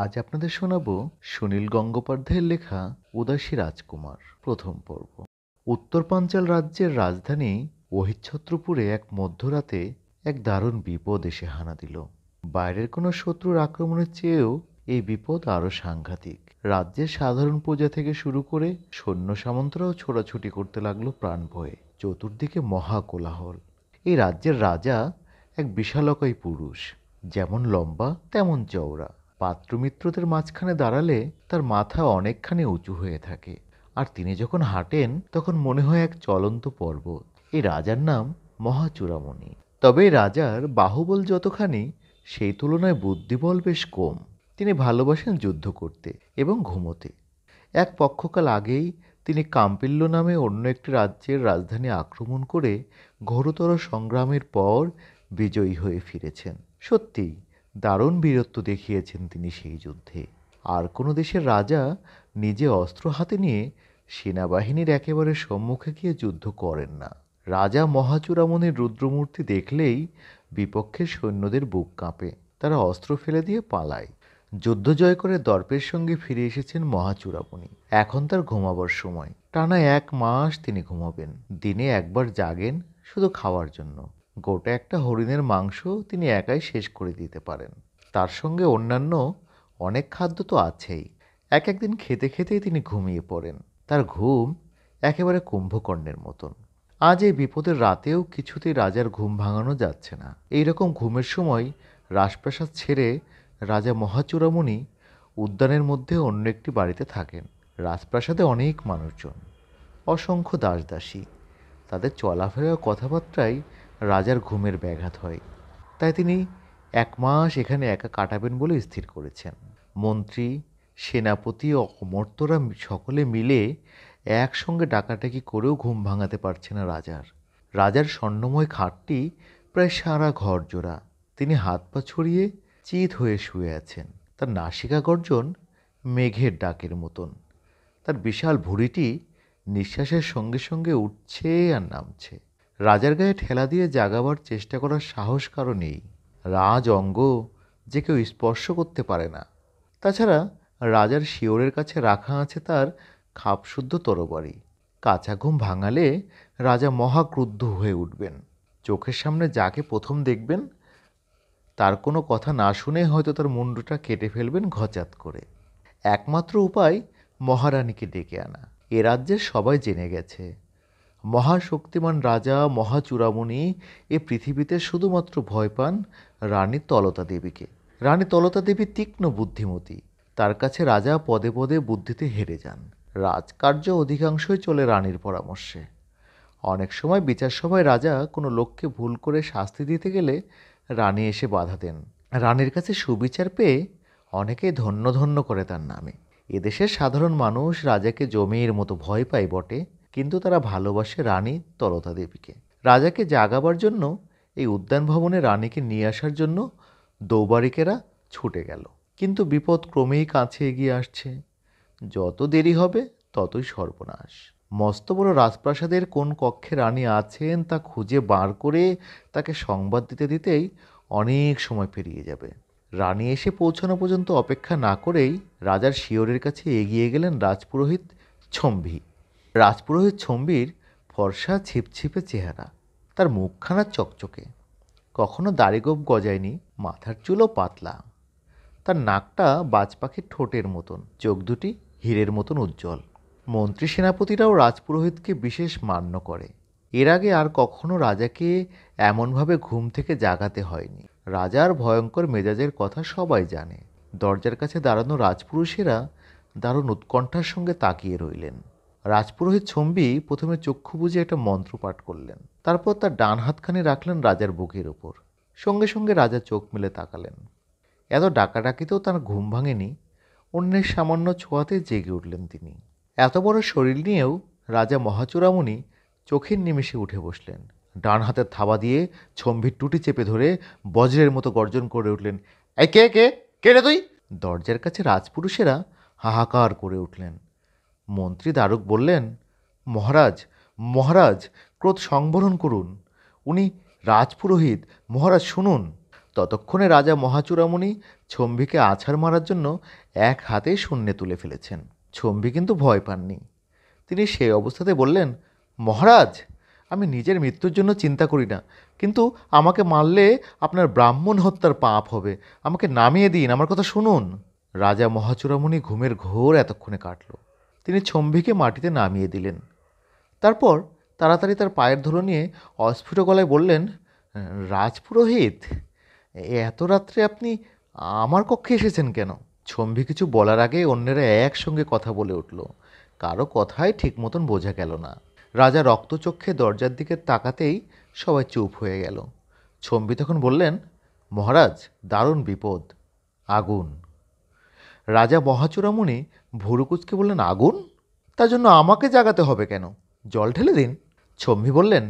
আজ আপনাদের শোনাব সুনীল গঙ্গোপাধ্যায়ের লেখা উদাসী রাজকুমার প্রথম পর্ব উত্তর পাঞ্চাল রাজ্যের রাজধানী ওহিচ্ছত্রপুরে এক মধ্যরাতে এক দারুণ বিপদ এসে হানা দিল বাইরের কোনো শত্রুর আক্রমণের চেয়েও এই বিপদ আরও সাংঘাতিক রাজ্যের সাধারণ প্রজা থেকে শুরু করে সৈন্য সামন্তরাও ছোটাছুটি করতে লাগলো প্রাণ ভয়ে চতুর্দিকে মহা কোলাহল এই রাজ্যের রাজা এক বিশালকায় পুরুষ যেমন লম্বা তেমন চওড়া পাত্রমিত্রদের মাঝখানে দাঁড়ালে তার মাথা অনেকখানি উঁচু হয়ে থাকে আর তিনি যখন হাঁটেন তখন মনে হয় এক চলন্ত পর্বত এই রাজার নাম মহাচূড়ামণি তবে রাজার বাহুবল যতখানি সেই তুলনায় বুদ্ধিবল বেশ কম তিনি ভালোবাসেন যুদ্ধ করতে এবং ঘুমোতে এক পক্ষকাল আগেই তিনি কাম্পিল্য নামে অন্য একটি রাজ্যের রাজধানী আক্রমণ করে ঘোরতর সংগ্রামের পর বিজয়ী হয়ে ফিরেছেন সত্যিই দারুণ বীরত্ব দেখিয়েছেন তিনি সেই যুদ্ধে আর কোনো দেশের রাজা নিজে অস্ত্র হাতে নিয়ে সেনাবাহিনীর একেবারে সম্মুখে গিয়ে যুদ্ধ করেন না রাজা মহাচূড়ামণির রুদ্রমূর্তি দেখলেই বিপক্ষের সৈন্যদের বুক কাঁপে তারা অস্ত্র ফেলে দিয়ে পালায় যুদ্ধ জয় করে দর্পের সঙ্গে ফিরে এসেছেন মহাচূড়ামণি এখন তার ঘুমাবার সময় টানা এক মাস তিনি ঘুমাবেন দিনে একবার জাগেন শুধু খাওয়ার জন্য গোটা একটা হরিণের মাংস তিনি একাই শেষ করে দিতে পারেন তার সঙ্গে অন্যান্য অনেক খাদ্য তো আছেই এক একদিন খেতে খেতেই তিনি ঘুমিয়ে পড়েন তার ঘুম একেবারে কুম্ভকর্ণের মতন আজ এই বিপদের রাতেও কিছুতেই রাজার ঘুম ভাঙানো যাচ্ছে না এই রকম ঘুমের সময় রাজপ্রাসাদ ছেড়ে রাজা মহাচূড়ামণি উদ্যানের মধ্যে অন্য একটি বাড়িতে থাকেন রাজপ্রাসাদে অনেক মানুষজন অসংখ্য দাসদাসী তাদের চলাফেরা কথাবার্তায় রাজার ঘুমের ব্যাঘাত হয় তাই তিনি এক মাস এখানে একা কাটাবেন বলে স্থির করেছেন মন্ত্রী সেনাপতি ও অমর্তরা সকলে মিলে একসঙ্গে ডাকাটাকি করেও ঘুম ভাঙাতে পারছে না রাজার রাজার স্বর্ণময় খাটটি প্রায় সারা ঘর জোড়া তিনি হাত পা ছড়িয়ে চিত হয়ে শুয়ে আছেন তার নাসিকা গর্জন মেঘের ডাকের মতন তার বিশাল ভুড়িটি নিঃশ্বাসের সঙ্গে সঙ্গে উঠছে আর নামছে রাজার গায়ে ঠেলা দিয়ে জাগাবার চেষ্টা করার সাহস কারো নেই রাজ অঙ্গ যে কেউ স্পর্শ করতে পারে না তাছাড়া রাজার শিওরের কাছে রাখা আছে তার খাপশুদ্ধ তরবারি কাঁচা ঘুম ভাঙালে রাজা মহাক্রুদ্ধ হয়ে উঠবেন চোখের সামনে যাকে প্রথম দেখবেন তার কোনো কথা না শুনে হয়তো তার মুন্ডটা কেটে ফেলবেন ঘচাত করে একমাত্র উপায় মহারানীকে ডেকে আনা এ রাজ্যের সবাই জেনে গেছে মহাশক্তিমান রাজা মহাচূড়ামণি এ পৃথিবীতে শুধুমাত্র ভয় পান রানী তলতা দেবীকে রানী তলতা দেবী তীক্ষ্ণ বুদ্ধিমতী তার কাছে রাজা পদে পদে বুদ্ধিতে হেরে যান রাজকার্য অধিকাংশই চলে রানীর পরামর্শে অনেক সময় বিচার সভায় রাজা কোনো লোককে ভুল করে শাস্তি দিতে গেলে রানী এসে বাধা দেন রানীর কাছে সুবিচার পেয়ে অনেকে ধন্য ধন্য করে তার নামে এদেশের সাধারণ মানুষ রাজাকে জমির মতো ভয় পায় বটে কিন্তু তারা ভালোবাসে রানী তরতা দেবীকে রাজাকে জাগাবার জন্য এই উদ্যান ভবনে রানীকে নিয়ে আসার জন্য দৌবারিকেরা ছুটে গেল কিন্তু বিপদ ক্রমেই কাছে এগিয়ে আসছে যত দেরি হবে ততই সর্বনাশ মস্ত বড় রাজপ্রাসাদের কোন কক্ষে রানী আছেন তা খুঁজে বার করে তাকে সংবাদ দিতে দিতেই অনেক সময় পেরিয়ে যাবে রানী এসে পৌঁছানো পর্যন্ত অপেক্ষা না করেই রাজার শিয়রের কাছে এগিয়ে গেলেন রাজপুরোহিত ছম্ভি রাজপুরোহিত ছম্বির ফর্সা ছিপছিপে চেহারা তার মুখখানা চকচকে কখনো দাড়িগোপ গজায়নি মাথার চুলও পাতলা তার নাকটা বাজ পাখির ঠোঁটের মতন চোখ দুটি হীরের মতন উজ্জ্বল মন্ত্রী সেনাপতিরাও রাজপুরোহিতকে বিশেষ মান্য করে এর আগে আর কখনো রাজাকে এমনভাবে ঘুম থেকে জাগাতে হয়নি রাজার ভয়ঙ্কর মেজাজের কথা সবাই জানে দরজার কাছে দাঁড়ানো রাজপুরুষেরা দারুণ উৎকণ্ঠার সঙ্গে তাকিয়ে রইলেন রাজপুরোহিত ছম্বি প্রথমে চক্ষু বুঝে একটা মন্ত্র পাঠ করলেন তারপর তার ডান হাতখানি রাখলেন রাজার বুকের ওপর সঙ্গে সঙ্গে রাজা চোখ মেলে তাকালেন এত ডাকাডাকিতেও তার ঘুম ভাঙেনি অন্যের সামান্য ছোঁয়াতে জেগে উঠলেন তিনি এত বড় শরীর নিয়েও রাজা মহাচূড়ামণি চোখের নিমেষে উঠে বসলেন ডান হাতের থাবা দিয়ে ছম্ভির টুটি চেপে ধরে বজ্রের মতো গর্জন করে উঠলেন এ কে কে কে রে তুই দরজার কাছে রাজপুরুষেরা হাহাকার করে উঠলেন মন্ত্রী দ্বারক বললেন মহারাজ মহারাজ ক্রোধ সংবরণ করুন উনি রাজপুরোহিত মহারাজ শুনুন ততক্ষণে রাজা মহাচূড়ামণি ছম্বিকে আছাড় মারার জন্য এক হাতে শূন্যে তুলে ফেলেছেন ছম্বি কিন্তু ভয় পাননি তিনি সেই অবস্থাতে বললেন মহারাজ আমি নিজের মৃত্যুর জন্য চিন্তা করি না কিন্তু আমাকে মারলে আপনার ব্রাহ্মণ হত্যার পাপ হবে আমাকে নামিয়ে দিন আমার কথা শুনুন রাজা মহাচূড়ামণি ঘুমের ঘোর এতক্ষণে কাটল তিনি ছম্ভিকে মাটিতে নামিয়ে দিলেন তারপর তাড়াতাড়ি তার পায়ের ধুলো নিয়ে অস্ফুট গলায় বললেন রাজপুরোহিত এত রাত্রে আপনি আমার কক্ষে এসেছেন কেন ছম্ভি কিছু বলার আগে অন্যেরা একসঙ্গে কথা বলে উঠল কারো কথাই ঠিক মতন বোঝা গেল না রাজা রক্তচক্ষে দরজার দিকে তাকাতেই সবাই চুপ হয়ে গেল ছম্বি তখন বললেন মহারাজ দারুণ বিপদ আগুন রাজা বহাচোরা মনে ভুরুকুচকে বললেন আগুন তার জন্য আমাকে জাগাতে হবে কেন জল ঢেলে দিন ছম্ভি বললেন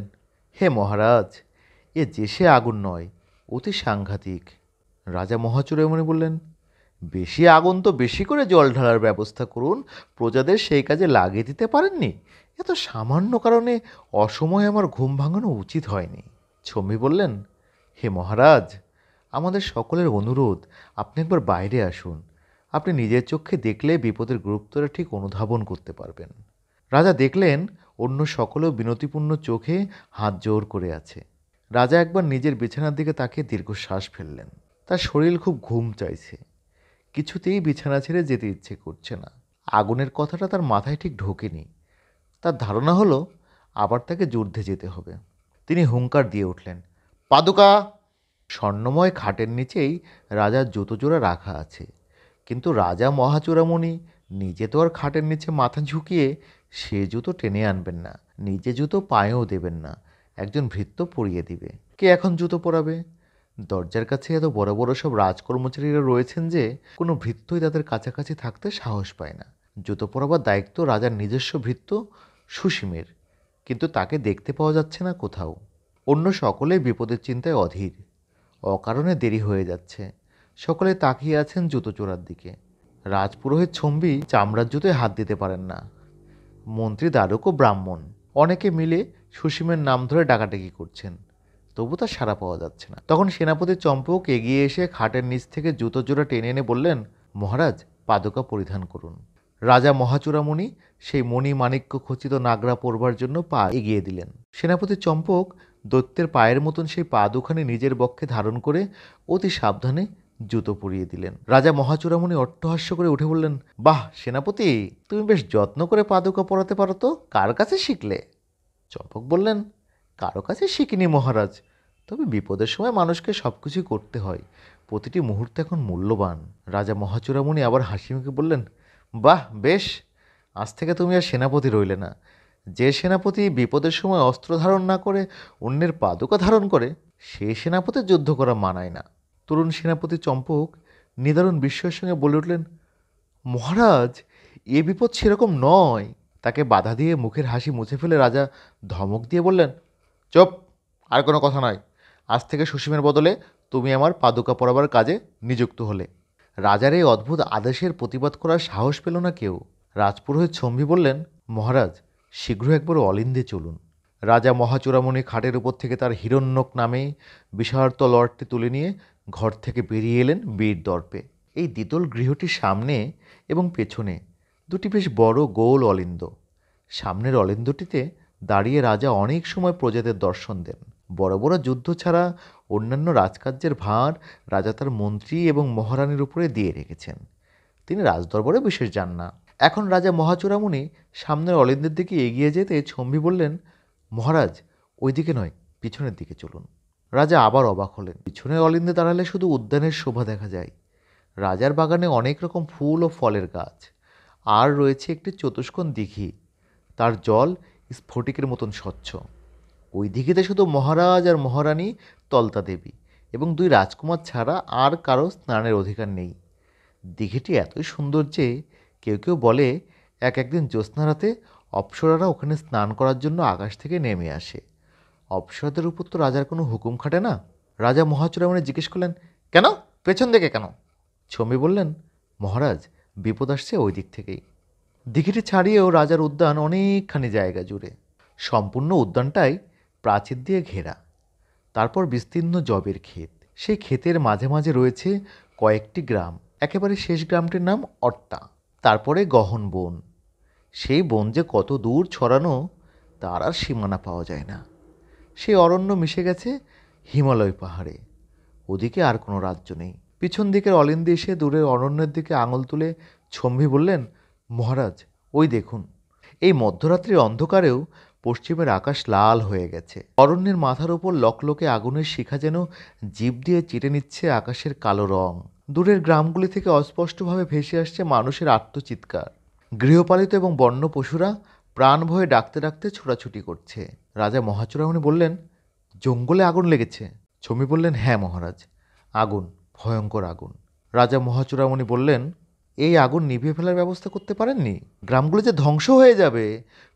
হে মহারাজ এ যে সে আগুন নয় অতি সাংঘাতিক রাজা মহাচুরে বললেন বেশি আগুন তো বেশি করে জল ঢালার ব্যবস্থা করুন প্রজাদের সেই কাজে লাগিয়ে দিতে পারেননি এত সামান্য কারণে অসময়ে আমার ঘুম ভাঙানো উচিত হয়নি ছম্ভি বললেন হে মহারাজ আমাদের সকলের অনুরোধ আপনি একবার বাইরে আসুন আপনি নিজের চোখে দেখলে বিপদের গুরুত্বটা ঠিক অনুধাবন করতে পারবেন রাজা দেখলেন অন্য সকলেও বিনতিপূর্ণ চোখে হাত জোর করে আছে রাজা একবার নিজের বিছানার দিকে তাকিয়ে দীর্ঘশ্বাস ফেললেন তার শরীর খুব ঘুম চাইছে কিছুতেই বিছানা ছেড়ে যেতে ইচ্ছে করছে না আগুনের কথাটা তার মাথায় ঠিক ঢোকেনি তার ধারণা হলো আবার তাকে যুদ্ধে যেতে হবে তিনি হুঙ্কার দিয়ে উঠলেন পাদুকা স্বর্ণময় খাটের নিচেই রাজার জুতো জোড়া রাখা আছে কিন্তু রাজা মহাচূড়ামণি নিজে তো আর খাটের নিচে মাথা ঝুঁকিয়ে সে জুতো টেনে আনবেন না নিজে জুতো পায়েও দেবেন না একজন ভৃত্য পরিয়ে দিবে কে এখন জুতো পরাবে দরজার কাছে এত বড় বড় সব রাজকর্মচারীরা রয়েছেন যে কোনো ভৃত্যই তাদের কাছাকাছি থাকতে সাহস পায় না জুতো পরাবার দায়িত্ব রাজার নিজস্ব ভৃত্য সুসীমের কিন্তু তাকে দেখতে পাওয়া যাচ্ছে না কোথাও অন্য সকলে বিপদের চিন্তায় অধীর অকারণে দেরি হয়ে যাচ্ছে সকলে তাকিয়ে আছেন জুতো চোরার দিকে রাজপুরোহিত ছম্বি চামড়ার জুতোয় হাত দিতে পারেন না মন্ত্রী দ্বারকও ব্রাহ্মণ অনেকে মিলে সুসীমের নাম ধরে ডাকাডাকি করছেন তবু তার সাড়া পাওয়া যাচ্ছে না তখন সেনাপতি চম্পক এগিয়ে এসে খাটের নিচ থেকে জুতো জোড়া টেনে এনে বললেন মহারাজ পাদুকা পরিধান করুন রাজা মহাচূড়ামণি সেই মণি মাণিক্য খচিত নাগরা পরবার জন্য পা এগিয়ে দিলেন সেনাপতি চম্পক দৈত্যের পায়ের মতন সেই পা দুখানি নিজের বক্ষে ধারণ করে অতি সাবধানে জুতো পরিয়ে দিলেন রাজা মহাচূড়ামণি অট্টহাস্য করে উঠে বললেন বাহ সেনাপতি তুমি বেশ যত্ন করে পাদুকা পরাতে পারো তো কার কাছে শিখলে চম্পক বললেন কারো কাছে শিখিনি মহারাজ তবে বিপদের সময় মানুষকে সব কিছুই করতে হয় প্রতিটি মুহূর্তে এখন মূল্যবান রাজা মহাচূড়ামণি আবার হাসিমুখে বললেন বাহ বেশ আজ থেকে তুমি আর সেনাপতি রইলে না যে সেনাপতি বিপদের সময় অস্ত্র ধারণ না করে অন্যের পাদুকা ধারণ করে সে সেনাপতি যুদ্ধ করা মানায় না তরুণ সেনাপতি চম্পক নিদারুণ বিস্ময়ের সঙ্গে বলে উঠলেন মহারাজ এ বিপদ সেরকম নয় তাকে বাধা দিয়ে মুখের হাসি মুছে ফেলে রাজা ধমক দিয়ে বললেন চপ আর কোনো কথা নয় আজ থেকে সুসীমের বদলে তুমি আমার পাদুকা পড়াবার কাজে নিযুক্ত হলে রাজার এই অদ্ভুত আদেশের প্রতিবাদ করার সাহস পেল না কেউ রাজপুরোহিত ছম্ভি বললেন মহারাজ শীঘ্র একবার অলিন্দে চলুন রাজা মহাচূড়ামণি খাটের উপর থেকে তার হিরণ্যক নামে বিষার্ত লর্ডটি তুলে নিয়ে ঘর থেকে বেরিয়ে এলেন বীর দর্পে এই দ্বিতল গৃহটির সামনে এবং পেছনে দুটি বেশ বড় গোল অলিন্দ সামনের অলিন্দটিতে দাঁড়িয়ে রাজা অনেক সময় প্রজাদের দর্শন দেন বড় বড় যুদ্ধ ছাড়া অন্যান্য রাজকার্যের ভার রাজা তার মন্ত্রী এবং মহারানীর উপরে দিয়ে রেখেছেন তিনি রাজদরবারে বিশেষ যান না এখন রাজা মহাচূড়ামণি সামনের অলিন্দের দিকে এগিয়ে যেতে ছম্বি বললেন মহারাজ ওই দিকে নয় পিছনের দিকে চলুন রাজা আবার অবাক হলেন পিছনের অলিন্দে দাঁড়ালে শুধু উদ্যানের শোভা দেখা যায় রাজার বাগানে অনেক রকম ফুল ও ফলের গাছ আর রয়েছে একটি চতুষ্কোণ দিঘি তার জল স্ফটিকের মতন স্বচ্ছ ওই দিঘিতে শুধু মহারাজ আর মহারানী তলতা দেবী এবং দুই রাজকুমার ছাড়া আর কারো স্নানের অধিকার নেই দিঘিটি এতই সুন্দর যে কেউ কেউ বলে এক একদিন জ্যোৎস্নারাতে অপ্সরারা ওখানে স্নান করার জন্য আকাশ থেকে নেমে আসে অপসরদের উপর তো রাজার কোনো হুকুম খাটে না রাজা মহাচূড়ামণি জিজ্ঞেস করলেন কেন পেছন দিকে কেন ছমি বললেন মহারাজ বিপদ আসছে ওই দিক থেকেই দিঘিটি ছাড়িয়েও রাজার উদ্যান অনেকখানি জায়গা জুড়ে সম্পূর্ণ উদ্যানটাই প্রাচীর দিয়ে ঘেরা তারপর বিস্তীর্ণ জবের ক্ষেত সেই ক্ষেতের মাঝে মাঝে রয়েছে কয়েকটি গ্রাম একেবারে শেষ গ্রামটির নাম অট্টা তারপরে গহন বন সেই বন যে কত দূর ছড়ানো তার আর সীমানা পাওয়া যায় না সেই অরণ্য মিশে গেছে হিমালয় পাহাড়ে ওদিকে আর কোনো রাজ্য নেই পিছন দিকের অলিন্দি এসে দূরের অরণ্যের দিকে আঙুল তুলে ছম্ভি বললেন মহারাজ ওই দেখুন এই মধ্যরাত্রির অন্ধকারেও পশ্চিমের আকাশ লাল হয়ে গেছে অরণ্যের মাথার ওপর লকলকে আগুনের শিখা যেন জীব দিয়ে চিটে নিচ্ছে আকাশের কালো রং দূরের গ্রামগুলি থেকে অস্পষ্টভাবে ভেসে আসছে মানুষের আত্মচিৎকার গৃহপালিত এবং বন্য পশুরা প্রাণ ভয়ে ডাকতে ডাকতে ছোটাছুটি করছে রাজা মহাচুরামণি বললেন জঙ্গলে আগুন লেগেছে ছমি বললেন হ্যাঁ মহারাজ আগুন ভয়ঙ্কর আগুন রাজা মহাচুরামণি বললেন এই আগুন নিভিয়ে ফেলার ব্যবস্থা করতে পারেননি গ্রামগুলো যে ধ্বংস হয়ে যাবে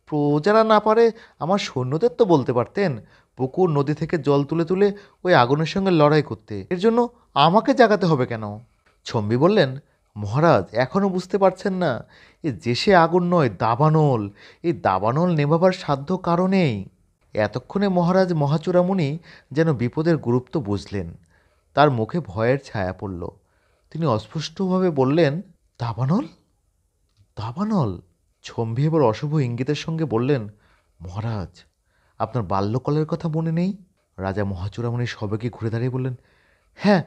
প্রজারা না পারে আমার সৈন্যদের তো বলতে পারতেন পুকুর নদী থেকে জল তুলে তুলে ওই আগুনের সঙ্গে লড়াই করতে এর জন্য আমাকে জাগাতে হবে কেন ছম্বি বললেন মহারাজ এখনও বুঝতে পারছেন না এ সে আগুন নয় দাবানল এই দাবানল নেভাবার সাধ্য কারণেই এতক্ষণে মহারাজ মহাচূড়ামণি যেন বিপদের গুরুত্ব বুঝলেন তার মুখে ভয়ের ছায়া পড়ল তিনি অস্পষ্টভাবে বললেন দাবানল দাবানল ছম্ভি এবার অশুভ ইঙ্গিতের সঙ্গে বললেন মহারাজ আপনার বাল্যকলের কথা মনে নেই রাজা মহাচূড়ামণি সবাইকে ঘুরে দাঁড়িয়ে বললেন হ্যাঁ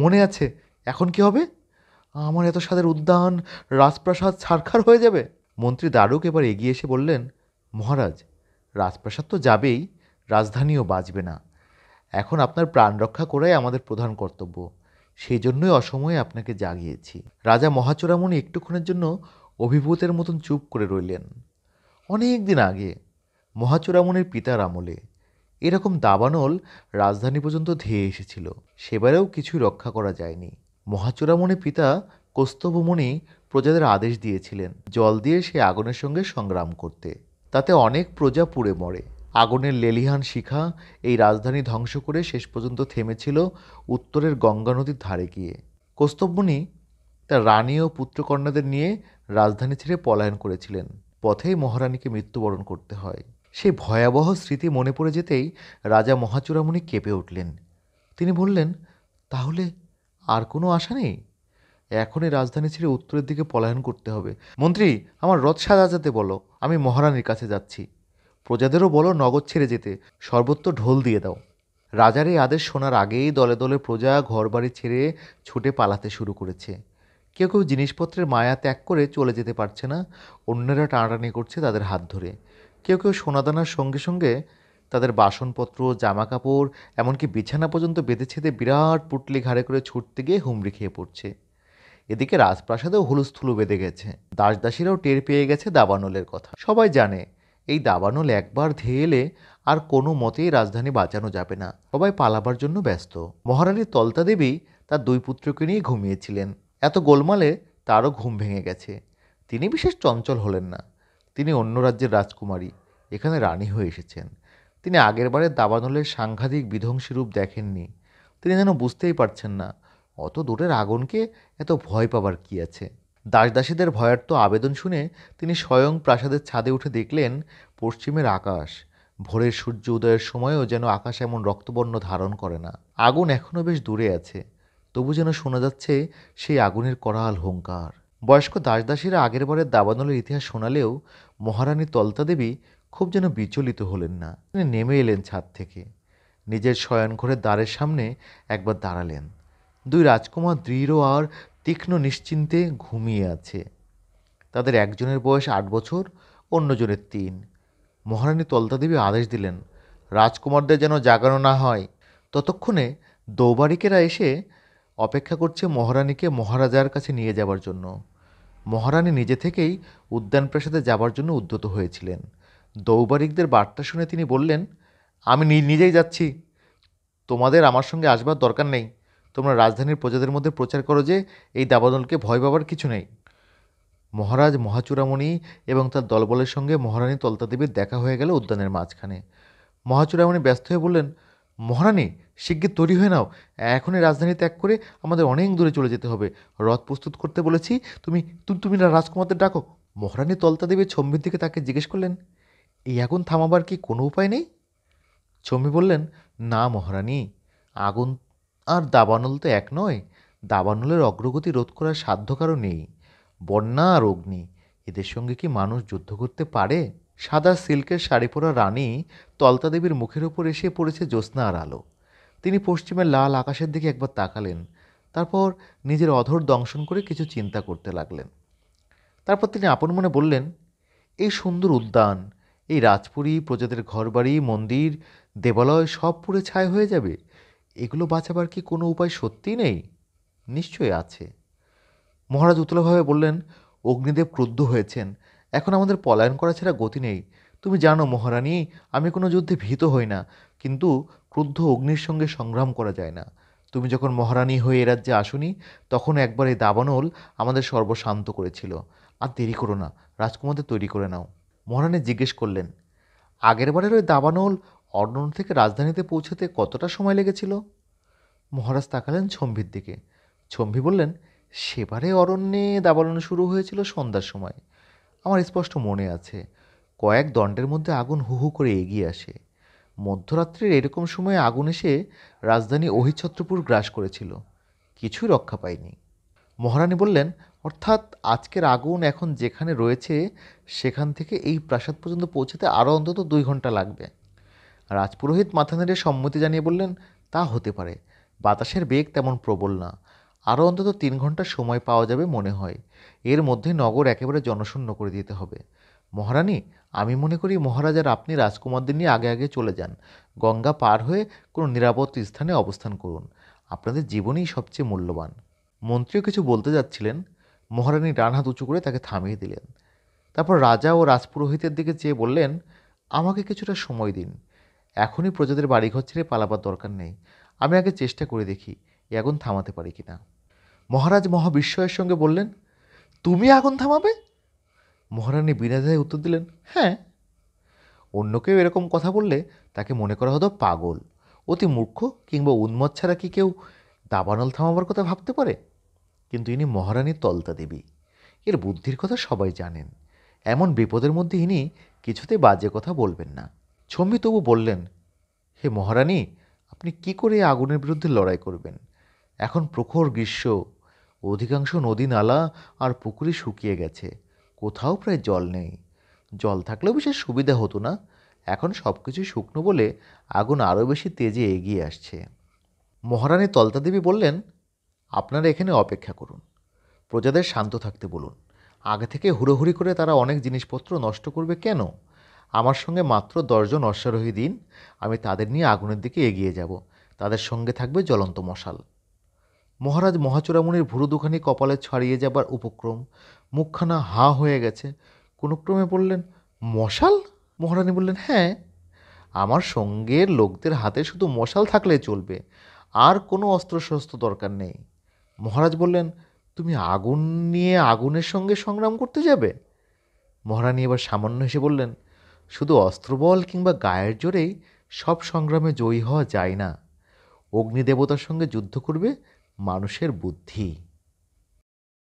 মনে আছে এখন কি হবে আমার এত সাদের উদ্যান রাজপ্রাসাদ ছারখার হয়ে যাবে মন্ত্রী দারুক এবার এগিয়ে এসে বললেন মহারাজ রাজপ্রাসাদ তো যাবেই রাজধানীও বাঁচবে না এখন আপনার প্রাণ রক্ষা করাই আমাদের প্রধান কর্তব্য সেই জন্যই অসময়ে আপনাকে জাগিয়েছি রাজা মহাচোরামণি একটুক্ষণের জন্য অভিভূতের মতন চুপ করে রইলেন অনেক দিন আগে মহাচোরামণির পিতার আমলে এরকম দাবানল রাজধানী পর্যন্ত ধেয়ে এসেছিল সেবারেও কিছুই রক্ষা করা যায়নি মহাচূড়ামণি পিতা কৌস্তভমণি প্রজাদের আদেশ দিয়েছিলেন জল দিয়ে সে আগুনের সঙ্গে সংগ্রাম করতে তাতে অনেক প্রজা পুড়ে মরে আগুনের লেলিহান শিখা এই রাজধানী ধ্বংস করে শেষ পর্যন্ত থেমেছিল উত্তরের গঙ্গা নদীর ধারে গিয়ে কৌস্তভমণি তার রানী ও পুত্রকন্যাদের নিয়ে রাজধানী ছেড়ে পলায়ন করেছিলেন পথেই মহারানীকে মৃত্যুবরণ করতে হয় সেই ভয়াবহ স্মৃতি মনে পড়ে যেতেই রাজা মহাচূড়ামণি কেঁপে উঠলেন তিনি বললেন তাহলে আর কোনো আশা নেই এখনই রাজধানী ছেড়ে উত্তরের দিকে পলায়ন করতে হবে মন্ত্রী আমার রথ সাজাতে বলো আমি মহারানীর কাছে যাচ্ছি প্রজাদেরও বলো নগদ ছেড়ে যেতে সর্বত্র ঢোল দিয়ে দাও রাজার এই আদেশ শোনার আগেই দলে দলে প্রজা ঘরবাড়ি ছেড়ে ছুটে পালাতে শুরু করেছে কেউ কেউ জিনিসপত্রের মায়া ত্যাগ করে চলে যেতে পারছে না অন্যরা টানাটানি করছে তাদের হাত ধরে কেউ কেউ সোনাদানার সঙ্গে সঙ্গে তাদের বাসনপত্র জামাকাপড় এমনকি বিছানা পর্যন্ত বেঁধে ছেদে বিরাট পুটলি ঘাড়ে করে ছুটতে গিয়ে হুমড়ি খেয়ে পড়ছে এদিকে রাজপ্রাসাদেও হুলুস্থুলু বেঁধে গেছে দাসদাসীরাও টের পেয়ে গেছে দাবানলের কথা সবাই জানে এই দাবানল একবার ধেয়ে এলে আর কোনো মতেই রাজধানী বাঁচানো যাবে না সবাই পালাবার জন্য ব্যস্ত মহারানী তলতা দেবী তার দুই পুত্রকে নিয়ে ঘুমিয়েছিলেন এত গোলমালে তারও ঘুম ভেঙে গেছে তিনি বিশেষ চঞ্চল হলেন না তিনি অন্য রাজ্যের রাজকুমারী এখানে রানী হয়ে এসেছেন তিনি আগেরবারে দাবানলের সাংঘাতিক বিধ্বংসী রূপ দেখেননি তিনি যেন বুঝতেই পারছেন না অত দূরের আগুনকে এত ভয় পাবার কি আছে দাসদাসীদের ভয়ার্থ আবেদন শুনে তিনি স্বয়ং প্রাসাদের ছাদে উঠে দেখলেন পশ্চিমের আকাশ ভোরের সূর্য উদয়ের সময়ও যেন আকাশ এমন রক্তবর্ণ ধারণ করে না আগুন এখনও বেশ দূরে আছে তবু যেন শোনা যাচ্ছে সেই আগুনের করাল হুঙ্কার বয়স্ক দাসদাসীরা আগের বারের দাবানলের ইতিহাস শোনালেও মহারানী তলতা দেবী খুব যেন বিচলিত হলেন না তিনি নেমে এলেন ছাদ থেকে নিজের শয়নঘরের দ্বারের সামনে একবার দাঁড়ালেন দুই রাজকুমার দৃঢ় আর তীক্ষ্ণ নিশ্চিন্তে ঘুমিয়ে আছে তাদের একজনের বয়স আট বছর অন্যজনের তিন মহারানী তলতাদেবী আদেশ দিলেন রাজকুমারদের যেন জাগানো না হয় ততক্ষণে দৌবারিকেরা এসে অপেক্ষা করছে মহারানীকে মহারাজার কাছে নিয়ে যাবার জন্য মহারানী নিজে থেকেই উদ্যান প্রাসাদে যাবার জন্য উদ্যত হয়েছিলেন দৌবারিকদের বার্তা শুনে তিনি বললেন আমি নিজেই যাচ্ছি তোমাদের আমার সঙ্গে আসবার দরকার নেই তোমরা রাজধানীর প্রজাদের মধ্যে প্রচার করো যে এই দাবাদলকে ভয় পাবার কিছু নেই মহারাজ মহাচূড়ামণি এবং তার দলবলের সঙ্গে মহারানী তলতাদেবীর দেখা হয়ে গেল উদ্যানের মাঝখানে মহাচূড়ামণি ব্যস্ত হয়ে বললেন মহারানী শিগগির তৈরি হয়ে নাও এখনই রাজধানী ত্যাগ করে আমাদের অনেক দূরে চলে যেতে হবে রথ প্রস্তুত করতে বলেছি তুমি তুমি রাজকুমারদের ডাকো মহারানী তলতা দেবী ছম্বির দিকে তাকে জিজ্ঞেস করলেন এই আগুন থামাবার কি কোনো উপায় নেই ছমি বললেন না মহারানী আগুন আর দাবানল তো এক নয় দাবানলের অগ্রগতি রোধ করার সাধ্য কারো নেই বন্যা আর অগ্নি এদের সঙ্গে কি মানুষ যুদ্ধ করতে পারে সাদা সিল্কের শাড়ি পরা রানী তলতা দেবীর মুখের ওপর এসে পড়েছে জ্যোৎস্না আর আলো তিনি পশ্চিমের লাল আকাশের দিকে একবার তাকালেন তারপর নিজের অধর দংশন করে কিছু চিন্তা করতে লাগলেন তারপর তিনি আপন মনে বললেন এই সুন্দর উদ্যান এই রাজপুরী প্রজাদের ঘরবাড়ি মন্দির দেবালয় সব পুড়ে ছায় হয়ে যাবে এগুলো বাঁচাবার কি কোনো উপায় সত্যি নেই নিশ্চয়ই আছে মহারাজ উতলাভাবে বললেন অগ্নিদেব ক্রুদ্ধ হয়েছেন এখন আমাদের পলায়ন করা ছাড়া গতি নেই তুমি জানো মহারানী আমি কোনো যুদ্ধে ভীত হই না কিন্তু ক্রুদ্ধ অগ্নির সঙ্গে সংগ্রাম করা যায় না তুমি যখন মহারানী হয়ে এ রাজ্যে আসনি তখন একবার এই দাবানল আমাদের সর্বশান্ত করেছিল আর দেরি করো না রাজকুমারদের তৈরি করে নাও মহারানী জিজ্ঞেস করলেন আগেরবারের ওই দাবানল অর্ণন থেকে রাজধানীতে পৌঁছতে কতটা সময় লেগেছিল মহারাজ তাকালেন ছম্ভির দিকে ছম্ভি বললেন সেবারে অরণ্যে দাবানল শুরু হয়েছিল সন্ধ্যার সময় আমার স্পষ্ট মনে আছে কয়েক দণ্ডের মধ্যে আগুন হুহু করে এগিয়ে আসে মধ্যরাত্রির এরকম সময়ে আগুন এসে রাজধানী অহিছত্রপুর গ্রাস করেছিল কিছুই রক্ষা পায়নি মহারানী বললেন অর্থাৎ আজকের আগুন এখন যেখানে রয়েছে সেখান থেকে এই প্রাসাদ পর্যন্ত পৌঁছাতে আরও অন্তত দুই ঘন্টা লাগবে রাজপুরোহিত মাথা নেড়ে সম্মতি জানিয়ে বললেন তা হতে পারে বাতাসের বেগ তেমন প্রবল না আরও অন্তত তিন ঘন্টা সময় পাওয়া যাবে মনে হয় এর মধ্যে নগর একেবারে জনশূন্য করে দিতে হবে মহারানী আমি মনে করি মহারাজার আপনি রাজকুমারদের নিয়ে আগে আগে চলে যান গঙ্গা পার হয়ে কোনো নিরাপদ স্থানে অবস্থান করুন আপনাদের জীবনই সবচেয়ে মূল্যবান মন্ত্রীও কিছু বলতে যাচ্ছিলেন মহারানী ডান হাত উঁচু করে তাকে থামিয়ে দিলেন তারপর রাজা ও রাজপুরোহিতের দিকে চেয়ে বললেন আমাকে কিছুটা সময় দিন এখনই প্রজাদের বাড়িঘর ছেড়ে পালাবার দরকার নেই আমি আগে চেষ্টা করে দেখি এ আগুন থামাতে পারি কি না মহারাজ মহাবিস্ময়ের সঙ্গে বললেন তুমি আগুন থামাবে মহারানী বিনাধায় উত্তর দিলেন হ্যাঁ অন্য কেউ এরকম কথা বললে তাকে মনে করা হতো পাগল অতি মূর্খ কিংবা উন্মদ ছাড়া কি কেউ দাবানল থামাবার কথা ভাবতে পারে কিন্তু ইনি মহারানী তলতা দেবী এর বুদ্ধির কথা সবাই জানেন এমন বিপদের মধ্যে ইনি কিছুতে বাজে কথা বলবেন না ছম্বি তবু বললেন হে মহারানী আপনি কি করে আগুনের বিরুদ্ধে লড়াই করবেন এখন প্রখর গ্রীষ্ম অধিকাংশ নদী নালা আর পুকুরে শুকিয়ে গেছে কোথাও প্রায় জল নেই জল থাকলেও বিশেষ সুবিধা হতো না এখন সব কিছু শুকনো বলে আগুন আরও বেশি তেজে এগিয়ে আসছে মহারানী তলতাদেবী বললেন আপনারা এখানে অপেক্ষা করুন প্রজাদের শান্ত থাকতে বলুন আগে থেকে হুড়োহুড়ি করে তারা অনেক জিনিসপত্র নষ্ট করবে কেন আমার সঙ্গে মাত্র দশজন অশ্বারোহী দিন আমি তাদের নিয়ে আগুনের দিকে এগিয়ে যাব তাদের সঙ্গে থাকবে জ্বলন্ত মশাল মহারাজ মহাচূড়ামণির দুখানি কপালে ছড়িয়ে যাবার উপক্রম মুখখানা হা হয়ে গেছে ক্রমে বললেন মশাল মহারানী বললেন হ্যাঁ আমার সঙ্গের লোকদের হাতে শুধু মশাল থাকলে চলবে আর কোনো অস্ত্রশস্ত্র দরকার নেই মহারাজ বললেন তুমি আগুন নিয়ে আগুনের সঙ্গে সংগ্রাম করতে যাবে মহারানী এবার সামান্য হেসে বললেন শুধু অস্ত্রবল কিংবা গায়ের জোরেই সব সংগ্রামে জয়ী হওয়া যায় না অগ্নিদেবতার সঙ্গে যুদ্ধ করবে মানুষের বুদ্ধি